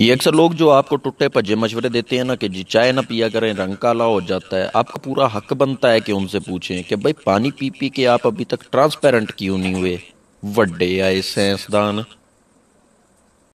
ये अक्सर लोग जो आपको टूटे भजे मशवरे देते हैं ना कि जी चाय ना पिया करें रंग काला हो जाता है आपका पूरा हक बनता है कि उनसे पूछें कि भाई पानी पी पी के आप अभी तक ट्रांसपेरेंट क्यों नहीं हुए वड्डे आए साइंसदान